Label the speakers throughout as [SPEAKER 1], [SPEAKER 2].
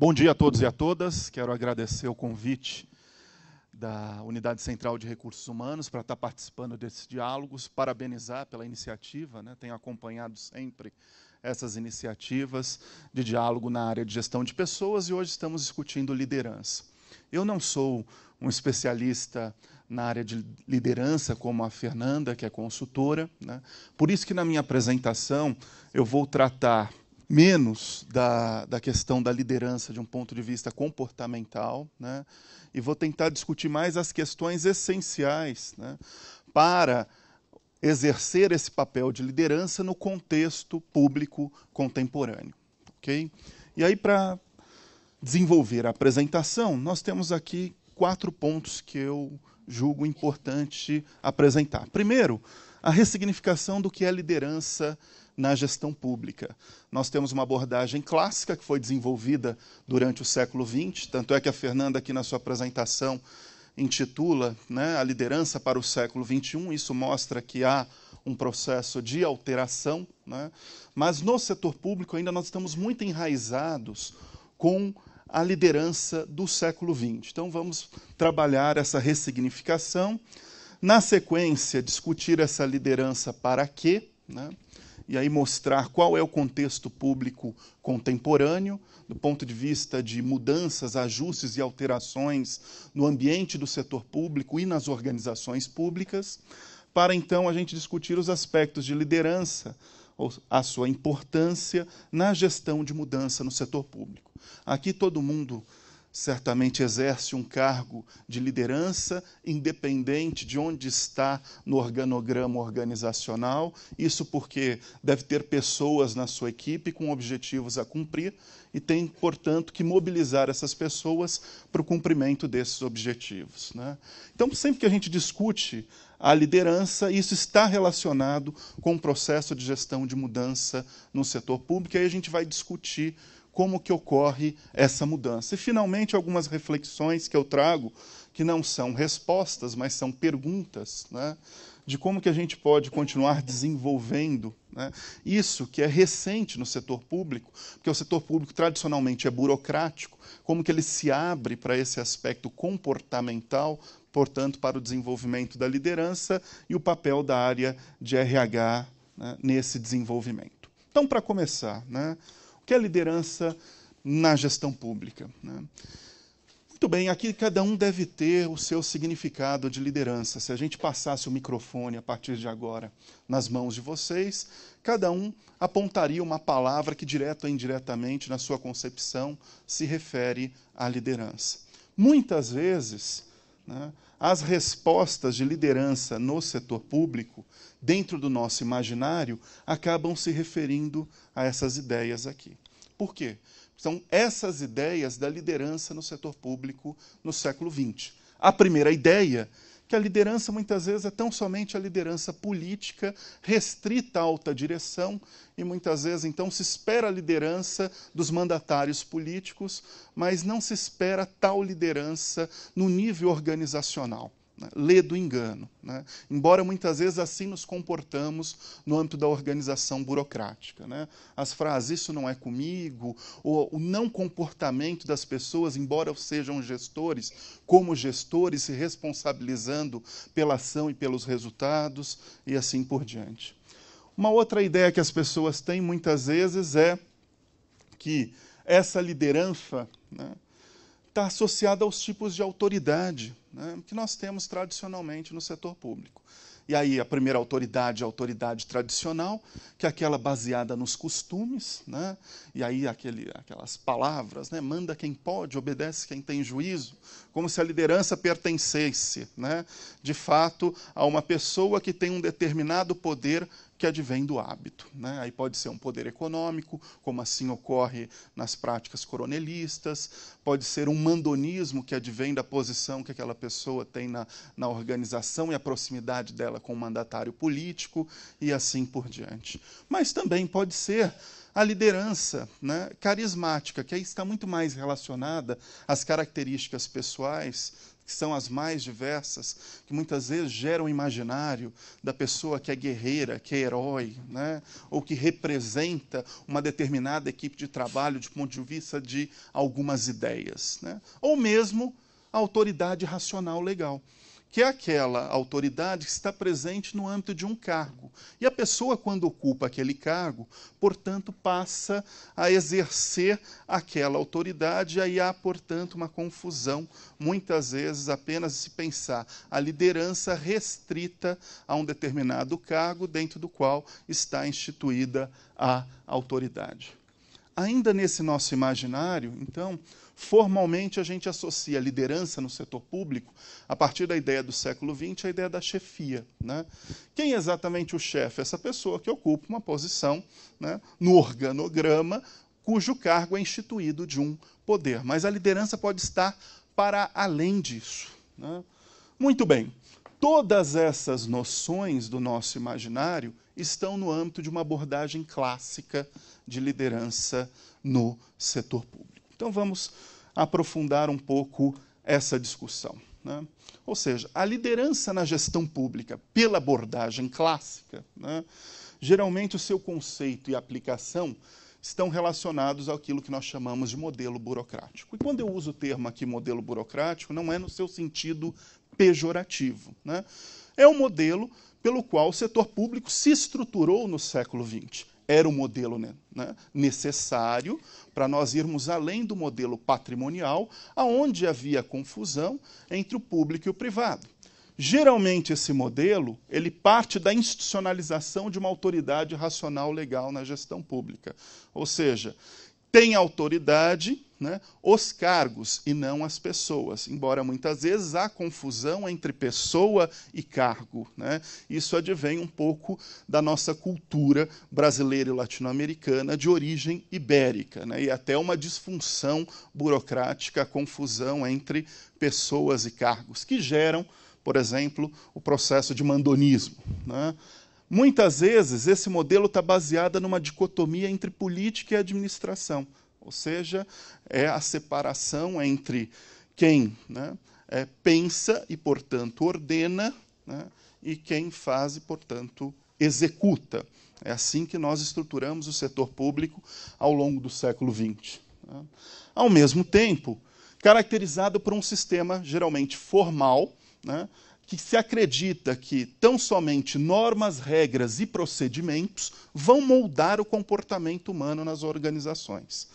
[SPEAKER 1] Bom dia a todos e a todas. Quero agradecer o convite da Unidade Central de Recursos Humanos para estar participando desses diálogos, parabenizar pela iniciativa, né? tenho acompanhado sempre essas iniciativas de diálogo na área de gestão de pessoas e hoje estamos discutindo liderança. Eu não sou um especialista na área de liderança, como a Fernanda, que é consultora, né? por isso que na minha apresentação eu vou tratar menos da, da questão da liderança de um ponto de vista comportamental, né? e vou tentar discutir mais as questões essenciais né? para exercer esse papel de liderança no contexto público contemporâneo. Okay? E aí, para desenvolver a apresentação, nós temos aqui quatro pontos que eu julgo importante apresentar. Primeiro, a ressignificação do que é liderança na gestão pública. Nós temos uma abordagem clássica que foi desenvolvida durante o século XX, tanto é que a Fernanda, aqui na sua apresentação, intitula né, A Liderança para o Século XXI. Isso mostra que há um processo de alteração, né? mas no setor público ainda nós estamos muito enraizados com a liderança do século XX. Então vamos trabalhar essa ressignificação. Na sequência, discutir essa liderança para quê? Né? e aí mostrar qual é o contexto público contemporâneo, do ponto de vista de mudanças, ajustes e alterações no ambiente do setor público e nas organizações públicas, para então a gente discutir os aspectos de liderança, a sua importância na gestão de mudança no setor público. Aqui todo mundo certamente exerce um cargo de liderança independente de onde está no organograma organizacional. Isso porque deve ter pessoas na sua equipe com objetivos a cumprir e tem, portanto, que mobilizar essas pessoas para o cumprimento desses objetivos. Né? Então, sempre que a gente discute a liderança, isso está relacionado com o processo de gestão de mudança no setor público, e aí a gente vai discutir como que ocorre essa mudança. E finalmente algumas reflexões que eu trago que não são respostas, mas são perguntas, né? de como que a gente pode continuar desenvolvendo né? isso que é recente no setor público, porque o setor público tradicionalmente é burocrático, como que ele se abre para esse aspecto comportamental, portanto, para o desenvolvimento da liderança e o papel da área de RH né? nesse desenvolvimento. Então, para começar, né? que é liderança na gestão pública. Né? Muito bem, aqui cada um deve ter o seu significado de liderança. Se a gente passasse o microfone a partir de agora nas mãos de vocês, cada um apontaria uma palavra que, direto ou indiretamente, na sua concepção, se refere à liderança. Muitas vezes, né, as respostas de liderança no setor público, dentro do nosso imaginário, acabam se referindo a essas ideias aqui. Por quê? São essas ideias da liderança no setor público no século XX. A primeira ideia que a liderança muitas vezes é tão somente a liderança política, restrita à alta direção, e muitas vezes então se espera a liderança dos mandatários políticos, mas não se espera tal liderança no nível organizacional. Né? lê do engano. Né? Embora muitas vezes assim nos comportamos no âmbito da organização burocrática. Né? As frases isso não é comigo, ou o não comportamento das pessoas, embora sejam gestores, como gestores se responsabilizando pela ação e pelos resultados, e assim por diante. Uma outra ideia que as pessoas têm muitas vezes é que essa liderança né, está associada aos tipos de autoridade né, que nós temos tradicionalmente no setor público. E aí a primeira autoridade é a autoridade tradicional, que é aquela baseada nos costumes, né? e aí aquele, aquelas palavras, né? manda quem pode, obedece quem tem juízo, como se a liderança pertencesse, né? de fato, a uma pessoa que tem um determinado poder que advém do hábito. Né? Aí pode ser um poder econômico, como assim ocorre nas práticas coronelistas, pode ser um mandonismo que advém da posição que aquela pessoa tem na, na organização e a proximidade dela com o mandatário político, e assim por diante. Mas também pode ser a liderança né, carismática, que aí está muito mais relacionada às características pessoais que são as mais diversas, que muitas vezes geram o imaginário da pessoa que é guerreira, que é herói, né? ou que representa uma determinada equipe de trabalho de ponto de vista de algumas ideias. Né? Ou mesmo a autoridade racional legal que é aquela autoridade que está presente no âmbito de um cargo. E a pessoa, quando ocupa aquele cargo, portanto, passa a exercer aquela autoridade, e aí há, portanto, uma confusão, muitas vezes, apenas se pensar a liderança restrita a um determinado cargo dentro do qual está instituída a autoridade. Ainda nesse nosso imaginário, então, Formalmente, a gente associa a liderança no setor público, a partir da ideia do século XX, à ideia da chefia. Né? Quem é exatamente o chefe? Essa pessoa que ocupa uma posição né, no organograma cujo cargo é instituído de um poder. Mas a liderança pode estar para além disso. Né? Muito bem, todas essas noções do nosso imaginário estão no âmbito de uma abordagem clássica de liderança no setor público. Então vamos aprofundar um pouco essa discussão. Né? Ou seja, a liderança na gestão pública, pela abordagem clássica, né? geralmente o seu conceito e aplicação estão relacionados àquilo que nós chamamos de modelo burocrático. E quando eu uso o termo aqui modelo burocrático, não é no seu sentido pejorativo. Né? É um modelo pelo qual o setor público se estruturou no século XX. Era um modelo né, né necessário para nós irmos além do modelo patrimonial, aonde havia confusão entre o público e o privado. Geralmente esse modelo, ele parte da institucionalização de uma autoridade racional legal na gestão pública. Ou seja, tem autoridade né, os cargos e não as pessoas, embora muitas vezes há confusão entre pessoa e cargo. Né? Isso advém um pouco da nossa cultura brasileira e latino-americana de origem ibérica, né? e até uma disfunção burocrática, a confusão entre pessoas e cargos, que geram, por exemplo, o processo de mandonismo. Né? Muitas vezes, esse modelo está baseado numa dicotomia entre política e administração, ou seja, é a separação entre quem né, é, pensa e, portanto, ordena, né, e quem faz e, portanto, executa. É assim que nós estruturamos o setor público ao longo do século XX. Né. Ao mesmo tempo, caracterizado por um sistema geralmente formal, né, que se acredita que tão somente normas, regras e procedimentos vão moldar o comportamento humano nas organizações.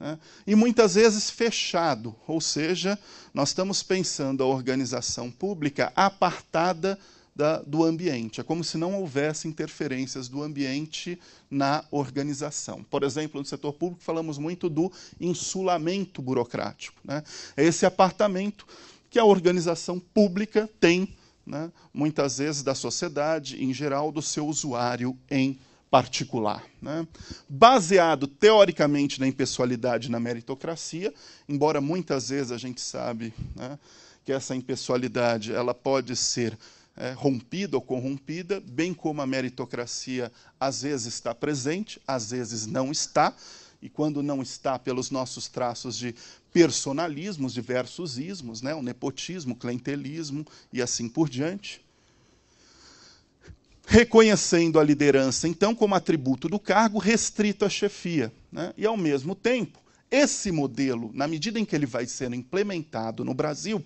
[SPEAKER 1] Né? E muitas vezes fechado, ou seja, nós estamos pensando a organização pública apartada da, do ambiente. É como se não houvesse interferências do ambiente na organização. Por exemplo, no setor público, falamos muito do insulamento burocrático. Né? É esse apartamento que a organização pública tem né, muitas vezes da sociedade em geral, do seu usuário em particular. Né? Baseado teoricamente na impessoalidade e na meritocracia, embora muitas vezes a gente sabe né, que essa impessoalidade ela pode ser é, rompida ou corrompida, bem como a meritocracia às vezes está presente, às vezes não está e quando não está pelos nossos traços de personalismos, diversos ismos, né? o nepotismo, o clientelismo e assim por diante. Reconhecendo a liderança, então, como atributo do cargo, restrito à chefia. Né? E, ao mesmo tempo, esse modelo, na medida em que ele vai sendo implementado no Brasil,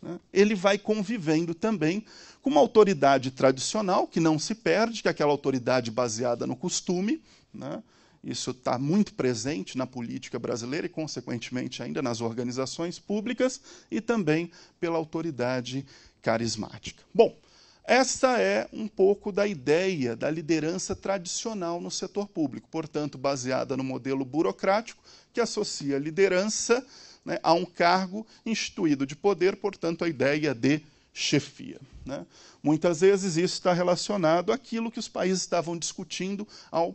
[SPEAKER 1] né, ele vai convivendo também com uma autoridade tradicional que não se perde, que é aquela autoridade baseada no costume, né, isso está muito presente na política brasileira e, consequentemente, ainda nas organizações públicas e também pela autoridade carismática. Bom, essa é um pouco da ideia da liderança tradicional no setor público, portanto, baseada no modelo burocrático que associa liderança né, a um cargo instituído de poder, portanto, a ideia de chefia. Né? Muitas vezes isso está relacionado àquilo que os países estavam discutindo ao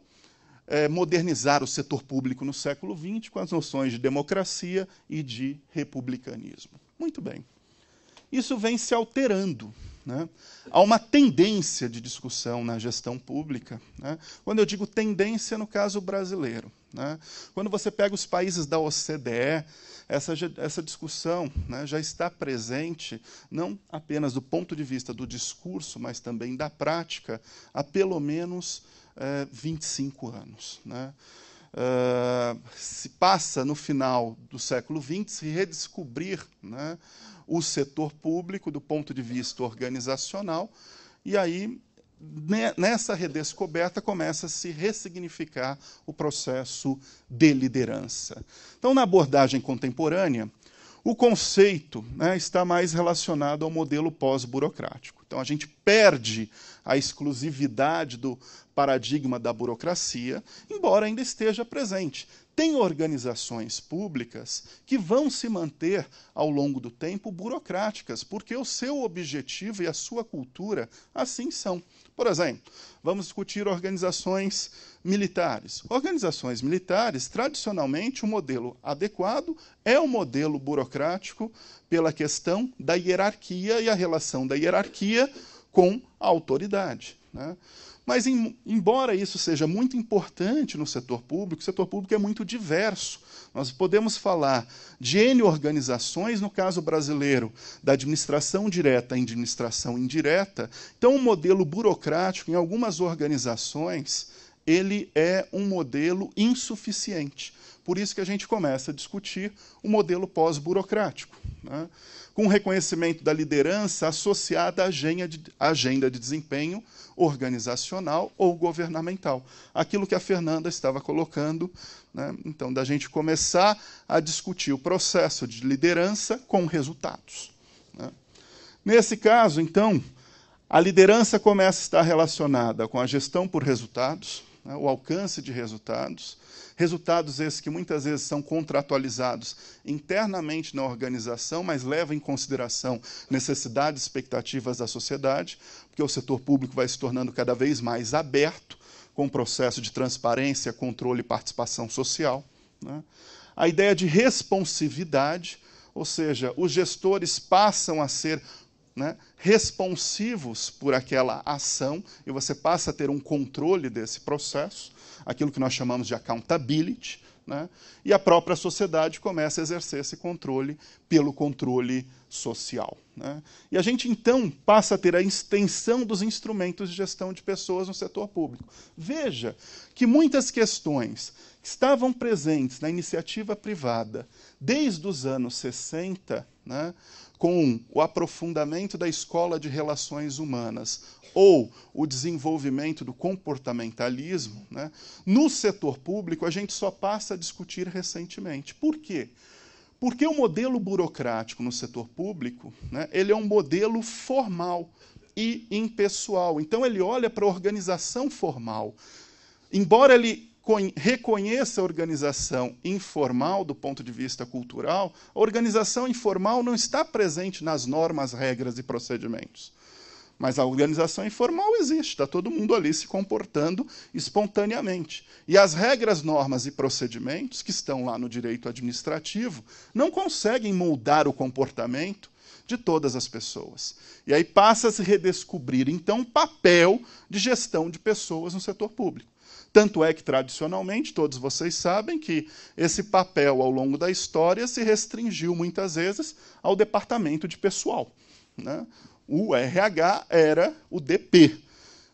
[SPEAKER 1] é, modernizar o setor público no século XX com as noções de democracia e de republicanismo. Muito bem. Isso vem se alterando. Né? Há uma tendência de discussão na gestão pública. Né? Quando eu digo tendência, no caso brasileiro. Né? Quando você pega os países da OCDE, essa, essa discussão né, já está presente, não apenas do ponto de vista do discurso, mas também da prática, há pelo menos é, 25 anos. Né? Uh, se passa no final do século XX se redescobrir né, o setor público do ponto de vista organizacional, e aí né, nessa redescoberta começa a se ressignificar o processo de liderança. Então, na abordagem contemporânea, o conceito né, está mais relacionado ao modelo pós-burocrático. Então, a gente perde a exclusividade do paradigma da burocracia, embora ainda esteja presente. Tem organizações públicas que vão se manter ao longo do tempo burocráticas, porque o seu objetivo e a sua cultura assim são. Por exemplo, vamos discutir organizações militares. Organizações militares, tradicionalmente, o modelo adequado é o modelo burocrático pela questão da hierarquia e a relação da hierarquia com a autoridade. Né? Mas, em, embora isso seja muito importante no setor público, o setor público é muito diverso. Nós podemos falar de N organizações, no caso brasileiro, da administração direta à administração indireta. Então, o um modelo burocrático, em algumas organizações, ele é um modelo insuficiente. Por isso que a gente começa a discutir o modelo pós-burocrático. Né? com reconhecimento da liderança associada à agenda de desempenho organizacional ou governamental. Aquilo que a Fernanda estava colocando, né? então, da gente começar a discutir o processo de liderança com resultados. Né? Nesse caso, então, a liderança começa a estar relacionada com a gestão por resultados, né? o alcance de resultados, Resultados esses que muitas vezes são contratualizados internamente na organização, mas levam em consideração necessidades e expectativas da sociedade, porque o setor público vai se tornando cada vez mais aberto com o processo de transparência, controle e participação social. Né? A ideia de responsividade, ou seja, os gestores passam a ser né, responsivos por aquela ação e você passa a ter um controle desse processo aquilo que nós chamamos de accountability, né? e a própria sociedade começa a exercer esse controle pelo controle social. Né? E a gente então passa a ter a extensão dos instrumentos de gestão de pessoas no setor público. Veja que muitas questões que estavam presentes na iniciativa privada desde os anos 60, né? com o aprofundamento da escola de relações humanas ou o desenvolvimento do comportamentalismo, né, no setor público a gente só passa a discutir recentemente. Por quê? Porque o modelo burocrático no setor público né, ele é um modelo formal e impessoal. Então ele olha para a organização formal. Embora ele reconheça a organização informal do ponto de vista cultural, a organização informal não está presente nas normas, regras e procedimentos. Mas a organização informal existe, está todo mundo ali se comportando espontaneamente. E as regras, normas e procedimentos que estão lá no direito administrativo não conseguem moldar o comportamento de todas as pessoas. E aí passa a se redescobrir, então, o papel de gestão de pessoas no setor público. Tanto é que, tradicionalmente, todos vocês sabem que esse papel, ao longo da história, se restringiu muitas vezes ao departamento de pessoal. Né? O RH era o DP.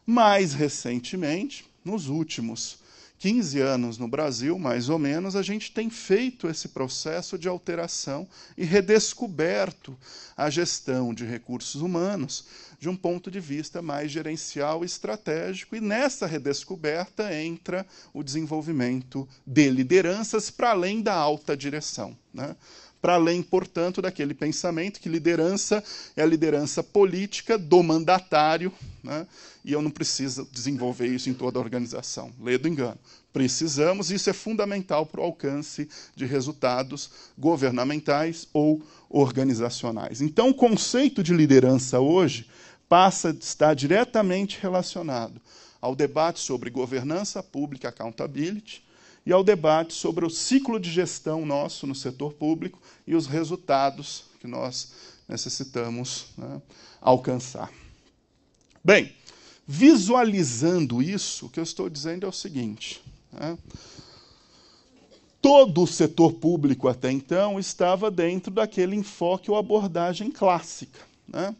[SPEAKER 1] Mais recentemente, nos últimos 15 anos no Brasil, mais ou menos, a gente tem feito esse processo de alteração e redescoberto a gestão de recursos humanos de um ponto de vista mais gerencial e estratégico. E nessa redescoberta entra o desenvolvimento de lideranças para além da alta direção. Né? para além, portanto, daquele pensamento que liderança é a liderança política do mandatário, né? e eu não preciso desenvolver isso em toda a organização. Lê do engano. Precisamos, isso é fundamental para o alcance de resultados governamentais ou organizacionais. Então, o conceito de liderança hoje passa a estar diretamente relacionado ao debate sobre governança pública, accountability, e ao debate sobre o ciclo de gestão nosso no setor público e os resultados que nós necessitamos né, alcançar. Bem, visualizando isso, o que eu estou dizendo é o seguinte. Né, todo o setor público até então estava dentro daquele enfoque ou abordagem clássica. Né?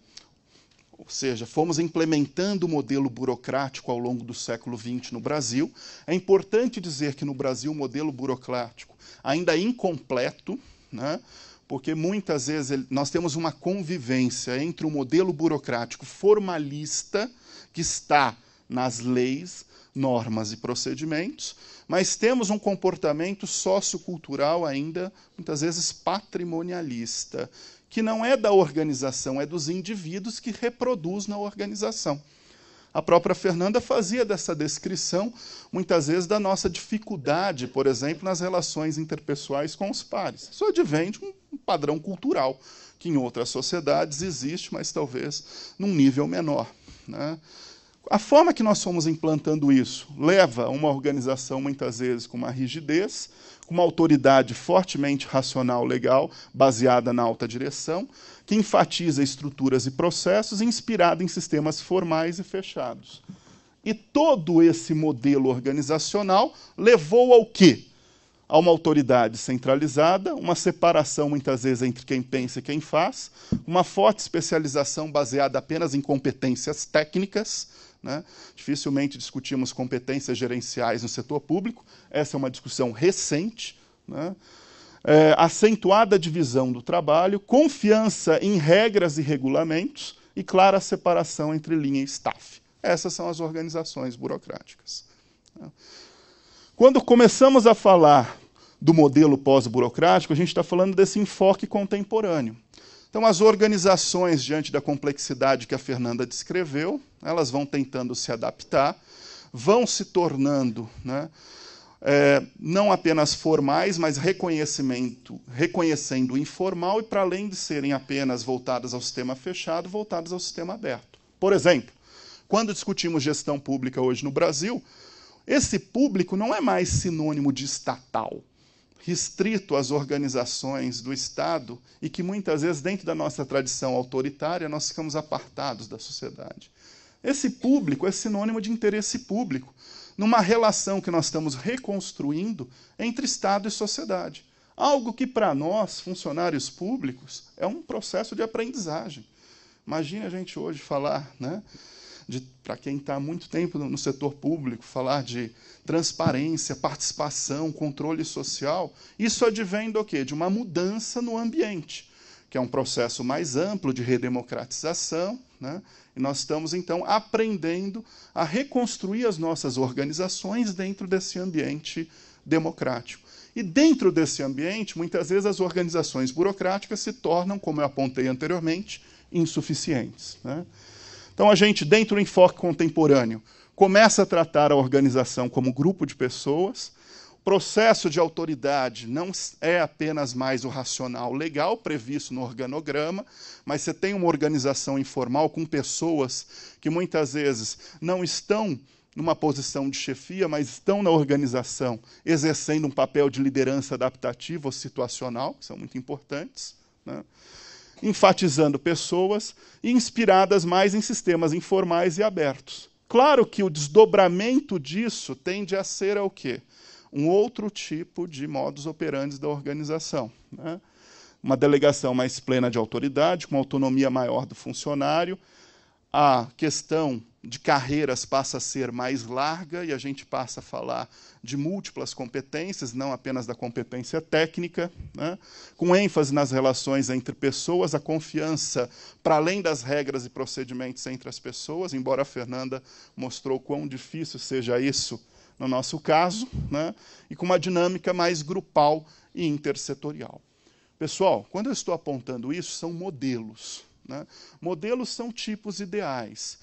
[SPEAKER 1] Ou seja, fomos implementando o modelo burocrático ao longo do século XX no Brasil. É importante dizer que no Brasil o modelo burocrático ainda é incompleto, né? porque muitas vezes nós temos uma convivência entre o modelo burocrático formalista, que está nas leis, normas e procedimentos, mas temos um comportamento sociocultural ainda, muitas vezes patrimonialista, que não é da organização, é dos indivíduos que reproduz na organização. A própria Fernanda fazia dessa descrição, muitas vezes, da nossa dificuldade, por exemplo, nas relações interpessoais com os pares. Isso advém de um padrão cultural, que em outras sociedades existe, mas talvez num nível menor. Né? A forma que nós fomos implantando isso leva a uma organização, muitas vezes, com uma rigidez, com uma autoridade fortemente racional legal, baseada na alta direção, que enfatiza estruturas e processos, inspirada em sistemas formais e fechados. E todo esse modelo organizacional levou ao quê? a uma autoridade centralizada, uma separação muitas vezes entre quem pensa e quem faz, uma forte especialização baseada apenas em competências técnicas, né? Dificilmente discutimos competências gerenciais no setor público, essa é uma discussão recente. Né? É, acentuada divisão do trabalho, confiança em regras e regulamentos e clara separação entre linha e staff. Essas são as organizações burocráticas. Né? Quando começamos a falar do modelo pós-burocrático, a gente está falando desse enfoque contemporâneo. Então, as organizações, diante da complexidade que a Fernanda descreveu, elas vão tentando se adaptar, vão se tornando né, é, não apenas formais, mas reconhecimento, reconhecendo o informal e, para além de serem apenas voltadas ao sistema fechado, voltadas ao sistema aberto. Por exemplo, quando discutimos gestão pública hoje no Brasil, esse público não é mais sinônimo de estatal restrito às organizações do Estado e que muitas vezes, dentro da nossa tradição autoritária, nós ficamos apartados da sociedade. Esse público é sinônimo de interesse público, numa relação que nós estamos reconstruindo entre Estado e sociedade. Algo que, para nós, funcionários públicos, é um processo de aprendizagem. Imagine a gente hoje falar, né? para quem está há muito tempo no setor público, falar de transparência, participação, controle social, isso advém do quê? De uma mudança no ambiente, que é um processo mais amplo de redemocratização, né? E nós estamos então aprendendo a reconstruir as nossas organizações dentro desse ambiente democrático. E dentro desse ambiente, muitas vezes as organizações burocráticas se tornam, como eu apontei anteriormente, insuficientes. Né? Então a gente, dentro do enfoque contemporâneo, começa a tratar a organização como grupo de pessoas. O processo de autoridade não é apenas mais o racional legal previsto no organograma, mas você tem uma organização informal com pessoas que muitas vezes não estão numa posição de chefia, mas estão na organização exercendo um papel de liderança adaptativa ou situacional, que são muito importantes. Né? enfatizando pessoas inspiradas mais em sistemas informais e abertos. Claro que o desdobramento disso tende a ser o quê? Um outro tipo de modus operandi da organização. Né? Uma delegação mais plena de autoridade, com autonomia maior do funcionário, a questão de carreiras passa a ser mais larga e a gente passa a falar de múltiplas competências, não apenas da competência técnica, né? com ênfase nas relações entre pessoas, a confiança para além das regras e procedimentos entre as pessoas, embora a Fernanda mostrou quão difícil seja isso no nosso caso, né? e com uma dinâmica mais grupal e intersetorial. Pessoal, quando eu estou apontando isso, são modelos. Né? Modelos são tipos ideais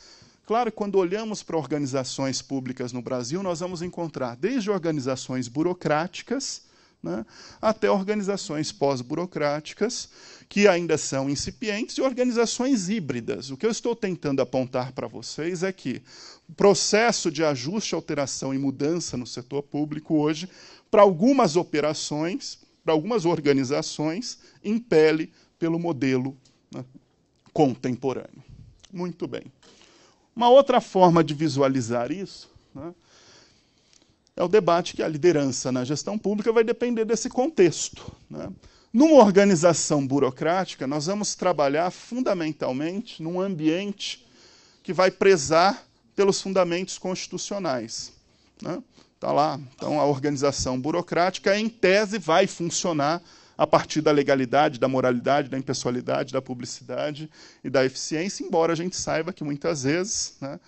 [SPEAKER 1] Claro, quando olhamos para organizações públicas no Brasil, nós vamos encontrar desde organizações burocráticas né, até organizações pós-burocráticas, que ainda são incipientes, e organizações híbridas. O que eu estou tentando apontar para vocês é que o processo de ajuste, alteração e mudança no setor público hoje, para algumas operações, para algumas organizações, impele pelo modelo né, contemporâneo. Muito bem. Uma outra forma de visualizar isso né, é o debate que a liderança na gestão pública vai depender desse contexto. Né? Numa organização burocrática, nós vamos trabalhar fundamentalmente num ambiente que vai prezar pelos fundamentos constitucionais. Né? Tá lá, então a organização burocrática em tese vai funcionar a partir da legalidade, da moralidade, da impessoalidade, da publicidade e da eficiência, embora a gente saiba que muitas vezes né,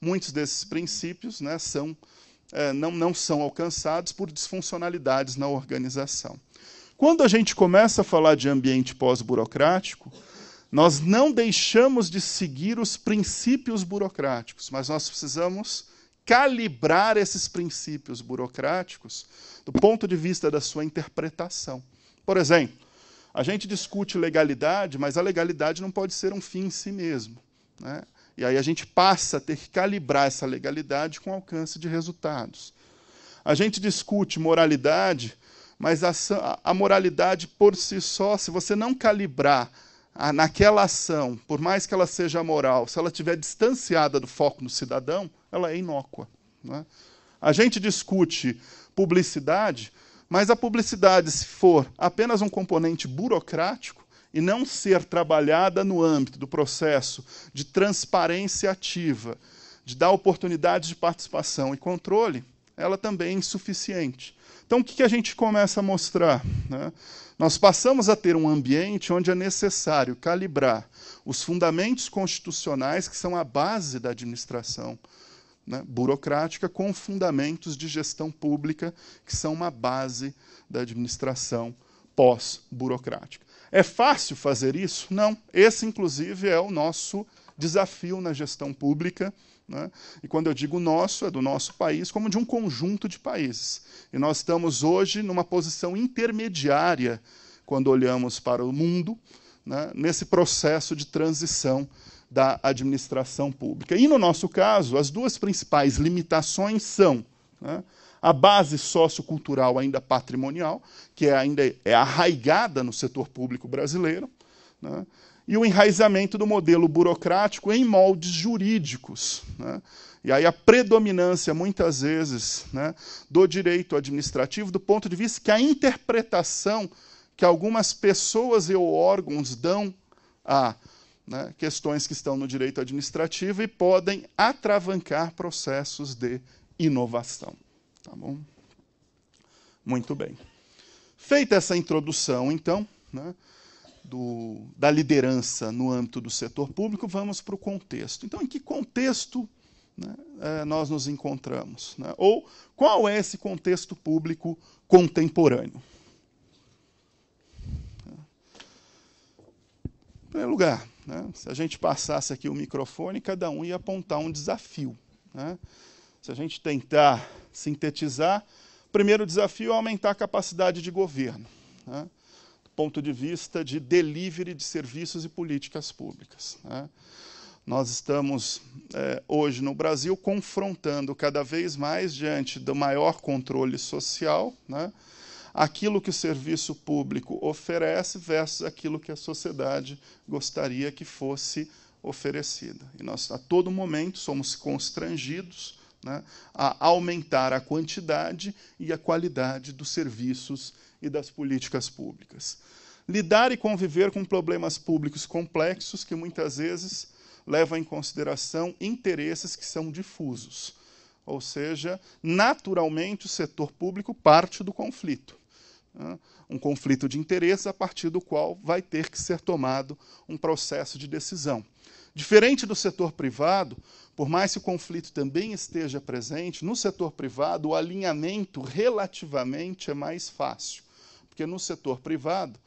[SPEAKER 1] muitos desses princípios né, são, é, não, não são alcançados por disfuncionalidades na organização. Quando a gente começa a falar de ambiente pós-burocrático, nós não deixamos de seguir os princípios burocráticos, mas nós precisamos calibrar esses princípios burocráticos do ponto de vista da sua interpretação. Por exemplo, a gente discute legalidade, mas a legalidade não pode ser um fim em si mesmo. Né? E aí a gente passa a ter que calibrar essa legalidade com alcance de resultados. A gente discute moralidade, mas a, a moralidade por si só, se você não calibrar a, naquela ação, por mais que ela seja moral, se ela estiver distanciada do foco no cidadão, ela é inócua. Né? A gente discute publicidade, mas a publicidade, se for apenas um componente burocrático e não ser trabalhada no âmbito do processo de transparência ativa, de dar oportunidades de participação e controle, ela também é insuficiente. Então, o que a gente começa a mostrar? Né? Nós passamos a ter um ambiente onde é necessário calibrar os fundamentos constitucionais, que são a base da administração né, burocrática com fundamentos de gestão pública, que são uma base da administração pós-burocrática. É fácil fazer isso? Não. Esse, inclusive, é o nosso desafio na gestão pública. Né? E quando eu digo nosso, é do nosso país, como de um conjunto de países. E nós estamos hoje numa posição intermediária quando olhamos para o mundo, né, nesse processo de transição da administração pública. E no nosso caso, as duas principais limitações são né, a base sociocultural ainda patrimonial, que é ainda é arraigada no setor público brasileiro, né, e o enraizamento do modelo burocrático em moldes jurídicos. Né, e aí a predominância, muitas vezes, né, do direito administrativo do ponto de vista que a interpretação que algumas pessoas e órgãos dão a né, questões que estão no direito administrativo e podem atravancar processos de inovação. Tá bom? Muito bem. Feita essa introdução, então, né, do, da liderança no âmbito do setor público, vamos para o contexto. Então, em que contexto né, eh, nós nos encontramos? Né? Ou qual é esse contexto público contemporâneo? Em primeiro lugar, né? Se a gente passasse aqui o microfone, cada um ia apontar um desafio. Né? Se a gente tentar sintetizar, o primeiro desafio é aumentar a capacidade de governo, né? do ponto de vista de delivery de serviços e políticas públicas. Né? Nós estamos, é, hoje no Brasil, confrontando cada vez mais diante do maior controle social né? aquilo que o serviço público oferece versus aquilo que a sociedade gostaria que fosse oferecida. E nós, a todo momento, somos constrangidos né, a aumentar a quantidade e a qualidade dos serviços e das políticas públicas. Lidar e conviver com problemas públicos complexos que muitas vezes levam em consideração interesses que são difusos. Ou seja, naturalmente o setor público parte do conflito. Né? um conflito de interesses a partir do qual vai ter que ser tomado um processo de decisão. Diferente do setor privado, por mais que o conflito também esteja presente, no setor privado o alinhamento relativamente é mais fácil, porque no setor privado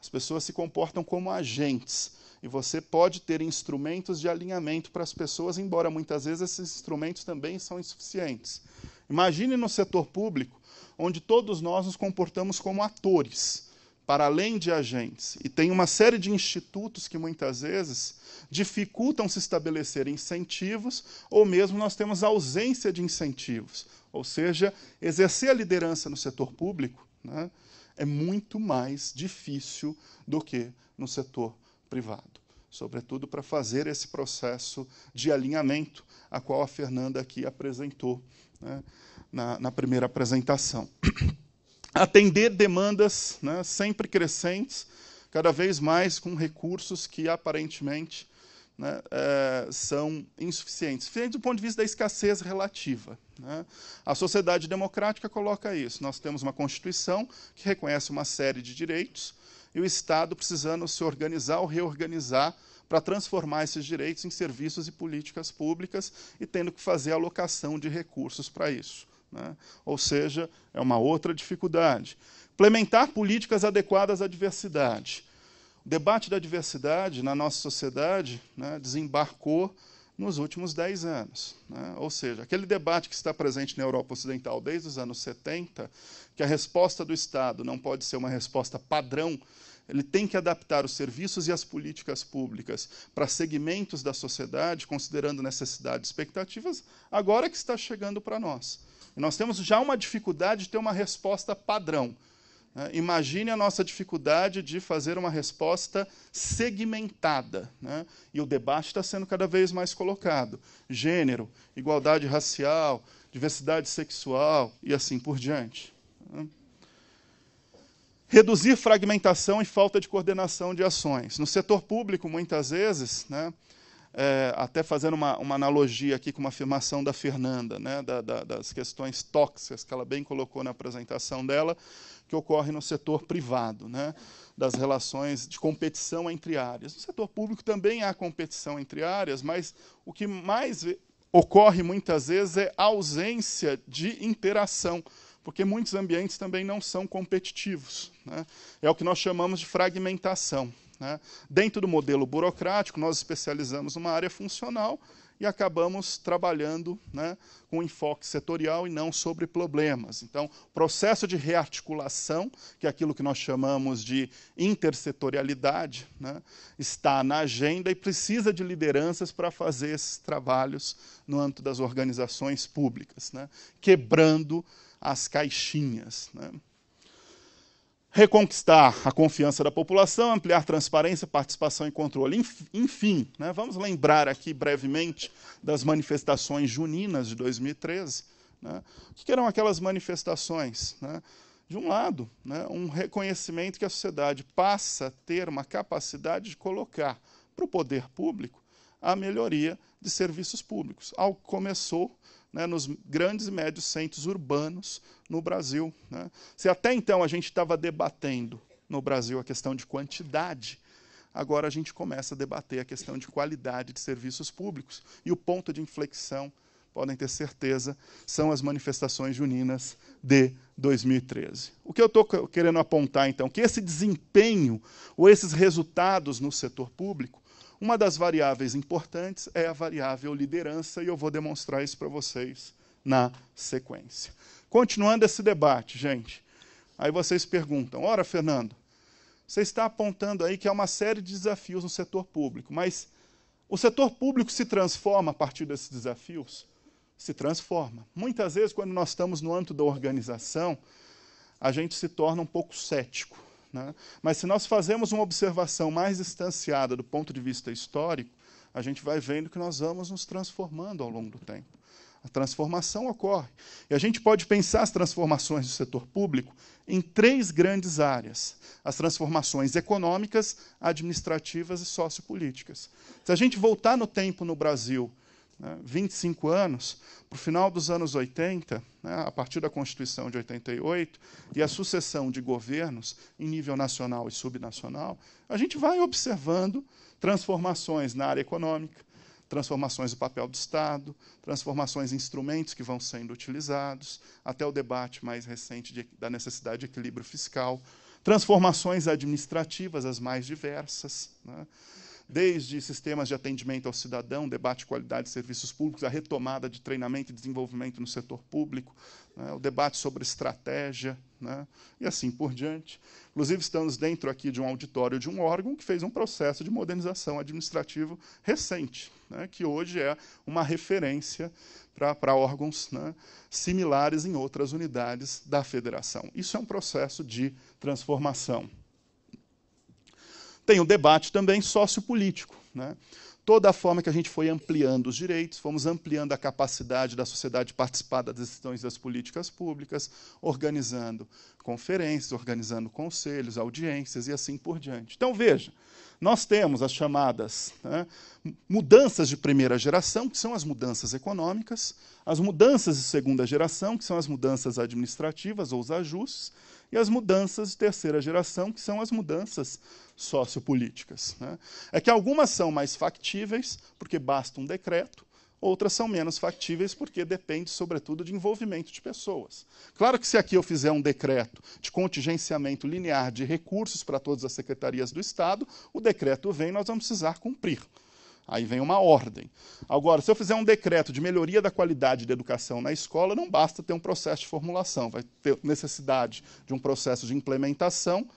[SPEAKER 1] as pessoas se comportam como agentes e você pode ter instrumentos de alinhamento para as pessoas, embora muitas vezes esses instrumentos também são insuficientes. Imagine no setor público onde todos nós nos comportamos como atores, para além de agentes. E tem uma série de institutos que muitas vezes dificultam se estabelecer incentivos, ou mesmo nós temos ausência de incentivos. Ou seja, exercer a liderança no setor público né, é muito mais difícil do que no setor privado sobretudo para fazer esse processo de alinhamento, a qual a Fernanda aqui apresentou. Né? na, na primeira apresentação. Atender demandas né, sempre crescentes, cada vez mais com recursos que aparentemente né, é, são insuficientes, do ponto de vista da escassez relativa. Né? A sociedade democrática coloca isso. Nós temos uma Constituição que reconhece uma série de direitos e o Estado precisando se organizar ou reorganizar para transformar esses direitos em serviços e políticas públicas e tendo que fazer alocação de recursos para isso. Né? Ou seja, é uma outra dificuldade. Implementar políticas adequadas à diversidade. O debate da diversidade na nossa sociedade né, desembarcou nos últimos 10 anos. Né? Ou seja, aquele debate que está presente na Europa Ocidental desde os anos 70, que a resposta do Estado não pode ser uma resposta padrão, ele tem que adaptar os serviços e as políticas públicas para segmentos da sociedade, considerando necessidades e expectativas, agora é que está chegando para nós. E nós temos já uma dificuldade de ter uma resposta padrão. Né? Imagine a nossa dificuldade de fazer uma resposta segmentada. Né? E o debate está sendo cada vez mais colocado: gênero, igualdade racial, diversidade sexual e assim por diante. Né? Reduzir fragmentação e falta de coordenação de ações. No setor público, muitas vezes, né, é, até fazendo uma, uma, analogia aqui com uma afirmação da Fernanda, né, da, da, das questões tóxicas que ela bem colocou na apresentação dela, que ocorre no setor privado, né, das relações de competição entre áreas. No setor público também há competição entre áreas, mas o que mais ocorre muitas vezes é a ausência de interação porque muitos ambientes também não são competitivos. Né? É o que nós chamamos de fragmentação. Né? Dentro do modelo burocrático, nós especializamos uma área funcional e acabamos trabalhando né, com enfoque setorial e não sobre problemas. Então, processo de rearticulação, que é aquilo que nós chamamos de intersetorialidade, né, está na agenda e precisa de lideranças para fazer esses trabalhos no âmbito das organizações públicas, né, quebrando as caixinhas. Né reconquistar a confiança da população, ampliar transparência, participação e controle. Enfim, né, vamos lembrar aqui brevemente das manifestações juninas de 2013. Né? O que eram aquelas manifestações? Né? De um lado, né, um reconhecimento que a sociedade passa a ter uma capacidade de colocar para o poder público a melhoria de serviços públicos, algo que começou né, nos grandes e médios centros urbanos no Brasil. Né? Se até então a gente estava debatendo no Brasil a questão de quantidade, agora a gente começa a debater a questão de qualidade de serviços públicos. E o ponto de inflexão, podem ter certeza, são as manifestações juninas de 2013. O que eu estou querendo apontar, então, que esse desempenho ou esses resultados no setor público uma das variáveis importantes é a variável liderança, e eu vou demonstrar isso para vocês na sequência. Continuando esse debate, gente, aí vocês perguntam: ora, Fernando, você está apontando aí que há uma série de desafios no setor público, mas o setor público se transforma a partir desses desafios? Se transforma. Muitas vezes, quando nós estamos no âmbito da organização, a gente se torna um pouco cético né? Mas se nós fazemos uma observação mais distanciada do ponto de vista histórico, a gente vai vendo que nós vamos nos transformando ao longo do tempo. A transformação ocorre. E a gente pode pensar as transformações do setor público em três grandes áreas: as transformações econômicas, administrativas e sociopolíticas. Se a gente voltar no tempo no Brasil né, 25 anos, para o final dos anos 80, né, a partir da Constituição de 88 e a sucessão de governos em nível nacional e subnacional, a gente vai observando transformações na área econômica, transformações do papel do Estado, transformações em instrumentos que vão sendo utilizados, até o debate mais recente de, da necessidade de equilíbrio fiscal, transformações administrativas as mais diversas. Né? desde sistemas de atendimento ao cidadão, debate de qualidade de serviços públicos, a retomada de treinamento e desenvolvimento no setor público, né, o debate sobre estratégia, né, e assim por diante. Inclusive, estamos dentro aqui de um auditório de um órgão que fez um processo de modernização administrativa recente, né, que hoje é uma referência para órgãos né, similares em outras unidades da federação. Isso é um processo de transformação. Tem o debate também sociopolítico. Né? Toda a forma que a gente foi ampliando os direitos, fomos ampliando a capacidade da sociedade participar das decisões das políticas públicas, organizando conferências, organizando conselhos, audiências e assim por diante. Então, veja, nós temos as chamadas né, mudanças de primeira geração, que são as mudanças econômicas, as mudanças de segunda geração, que são as mudanças administrativas ou os ajustes, e as mudanças de terceira geração, que são as mudanças sociopolíticas. Né? É que algumas são mais factíveis, porque basta um decreto, outras são menos factíveis, porque depende, sobretudo, de envolvimento de pessoas. Claro que se aqui eu fizer um decreto de contingenciamento linear de recursos para todas as secretarias do Estado, o decreto vem, nós vamos precisar cumprir. Aí vem uma ordem. Agora, se eu fizer um decreto de melhoria da qualidade da educação na escola, não basta ter um processo de formulação, vai ter necessidade de um processo de implementação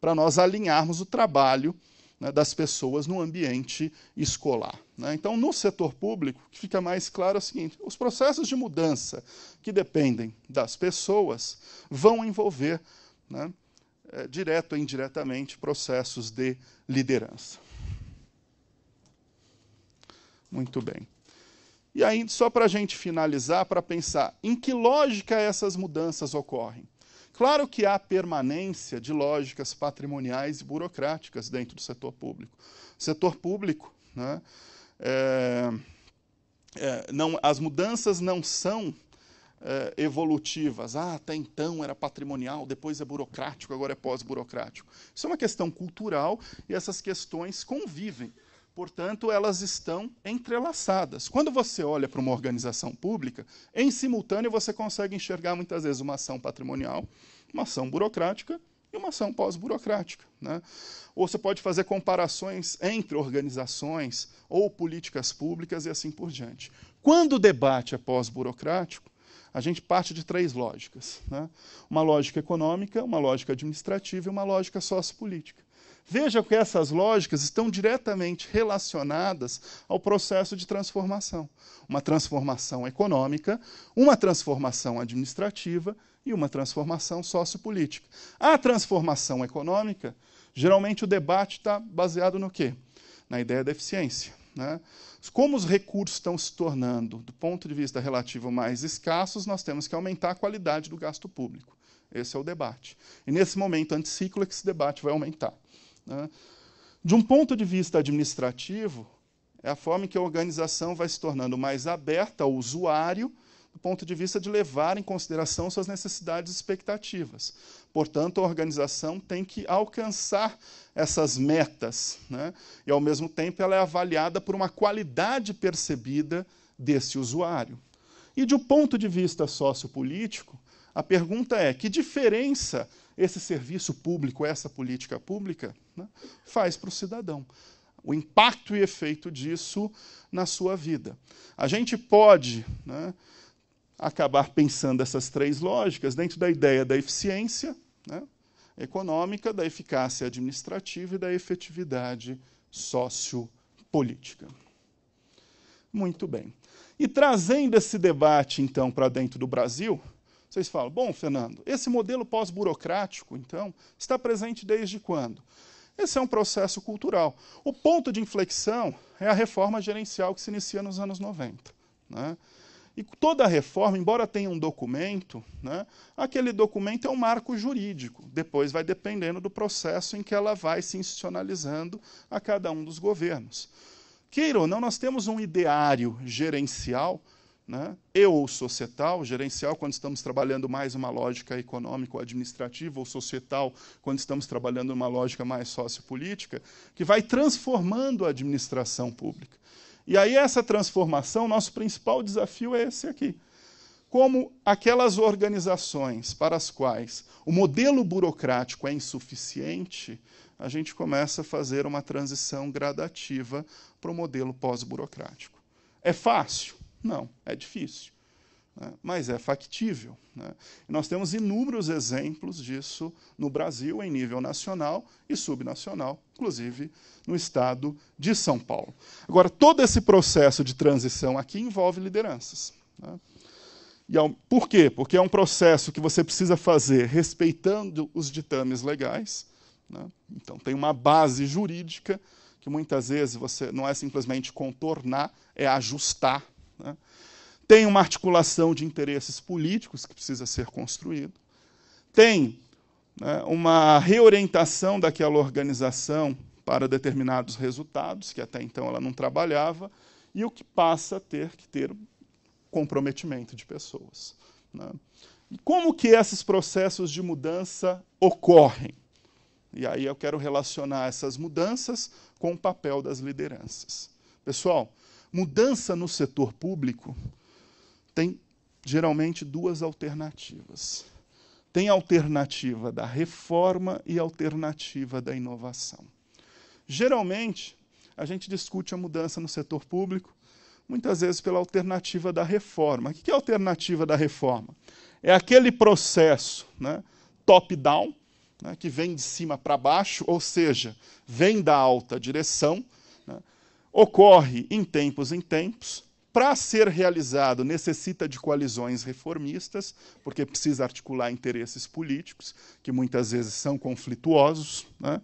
[SPEAKER 1] para nós alinharmos o trabalho né, das pessoas no ambiente escolar. Né? Então, no setor público, o que fica mais claro é o seguinte: os processos de mudança que dependem das pessoas vão envolver, né, é, direto ou indiretamente, processos de liderança. Muito bem. E aí, só para a gente finalizar, para pensar em que lógica essas mudanças ocorrem. Claro que há permanência de lógicas patrimoniais e burocráticas dentro do setor público. O setor público, né, é, é, não, as mudanças não são é, evolutivas. Ah, até então era patrimonial, depois é burocrático, agora é pós-burocrático. Isso é uma questão cultural e essas questões convivem. Portanto, elas estão entrelaçadas. Quando você olha para uma organização pública, em simultâneo você consegue enxergar muitas vezes uma ação patrimonial, uma ação burocrática e uma ação pós-burocrática. Né? Ou você pode fazer comparações entre organizações ou políticas públicas e assim por diante. Quando o debate é pós-burocrático, a gente parte de três lógicas: né? uma lógica econômica, uma lógica administrativa e uma lógica sociopolítica. Veja que essas lógicas estão diretamente relacionadas ao processo de transformação. Uma transformação econômica, uma transformação administrativa e uma transformação sociopolítica. A transformação econômica, geralmente o debate está baseado no quê? Na ideia da eficiência. Né? Como os recursos estão se tornando, do ponto de vista relativo, mais escassos, nós temos que aumentar a qualidade do gasto público. Esse é o debate. E nesse momento anticíclico, que esse debate vai aumentar. Né? De um ponto de vista administrativo, é a forma em que a organização vai se tornando mais aberta ao usuário, do ponto de vista de levar em consideração suas necessidades e expectativas. Portanto, a organização tem que alcançar essas metas, né? e, ao mesmo tempo, ela é avaliada por uma qualidade percebida desse usuário. E, de um ponto de vista sociopolítico, a pergunta é: que diferença esse serviço público, essa política pública, né, faz para o cidadão. O impacto e efeito disso na sua vida. A gente pode né, acabar pensando essas três lógicas dentro da ideia da eficiência né, econômica, da eficácia administrativa e da efetividade sociopolítica. Muito bem. E trazendo esse debate, então, para dentro do Brasil, vocês falam, bom, Fernando, esse modelo pós-burocrático, então, está presente desde quando? Esse é um processo cultural. O ponto de inflexão é a reforma gerencial que se inicia nos anos 90. Né? E toda reforma, embora tenha um documento, né, aquele documento é um marco jurídico. Depois vai dependendo do processo em que ela vai se institucionalizando a cada um dos governos. Queira ou não, nós temos um ideário gerencial né? e ou societal, gerencial, quando estamos trabalhando mais uma lógica econômica ou administrativa, ou societal, quando estamos trabalhando uma lógica mais sociopolítica, que vai transformando a administração pública. E aí, essa transformação, nosso principal desafio é esse aqui. Como aquelas organizações para as quais o modelo burocrático é insuficiente, a gente começa a fazer uma transição gradativa para o modelo pós-burocrático. É fácil? Não, é difícil, né? mas é factível. Né? nós temos inúmeros exemplos disso no Brasil, em nível nacional e subnacional, inclusive no estado de São Paulo. Agora, todo esse processo de transição aqui envolve lideranças. Né? E ao, é por quê? Porque é um processo que você precisa fazer respeitando os ditames legais. Né? Então, tem uma base jurídica que muitas vezes você não é simplesmente contornar, é ajustar né? Tem uma articulação de interesses políticos que precisa ser construído. Tem né, uma reorientação daquela organização para determinados resultados, que até então ela não trabalhava, e o que passa a ter que ter comprometimento de pessoas. Né? E como que esses processos de mudança ocorrem? E aí eu quero relacionar essas mudanças com o papel das lideranças. Pessoal, Mudança no setor público tem geralmente duas alternativas. Tem a alternativa da reforma e a alternativa da inovação. Geralmente, a gente discute a mudança no setor público muitas vezes pela alternativa da reforma. O que é a alternativa da reforma? É aquele processo né, top-down, né, que vem de cima para baixo, ou seja, vem da alta direção, né, ocorre em tempos em tempos. Para ser realizado, necessita de coalizões reformistas, porque precisa articular interesses políticos, que muitas vezes são conflituosos. Né?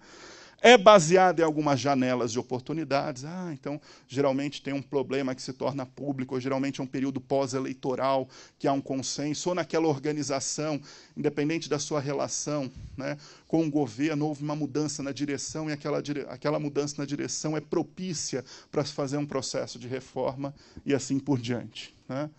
[SPEAKER 1] é baseada em algumas janelas de oportunidades. Ah, então geralmente tem um problema que se torna público, ou geralmente é um período pós-eleitoral que há um consenso, ou naquela organização, independente da sua relação né, com o governo, houve uma mudança na direção e aquela, dire... aquela mudança na direção é propícia para se fazer um processo de reforma e assim por diante. Né?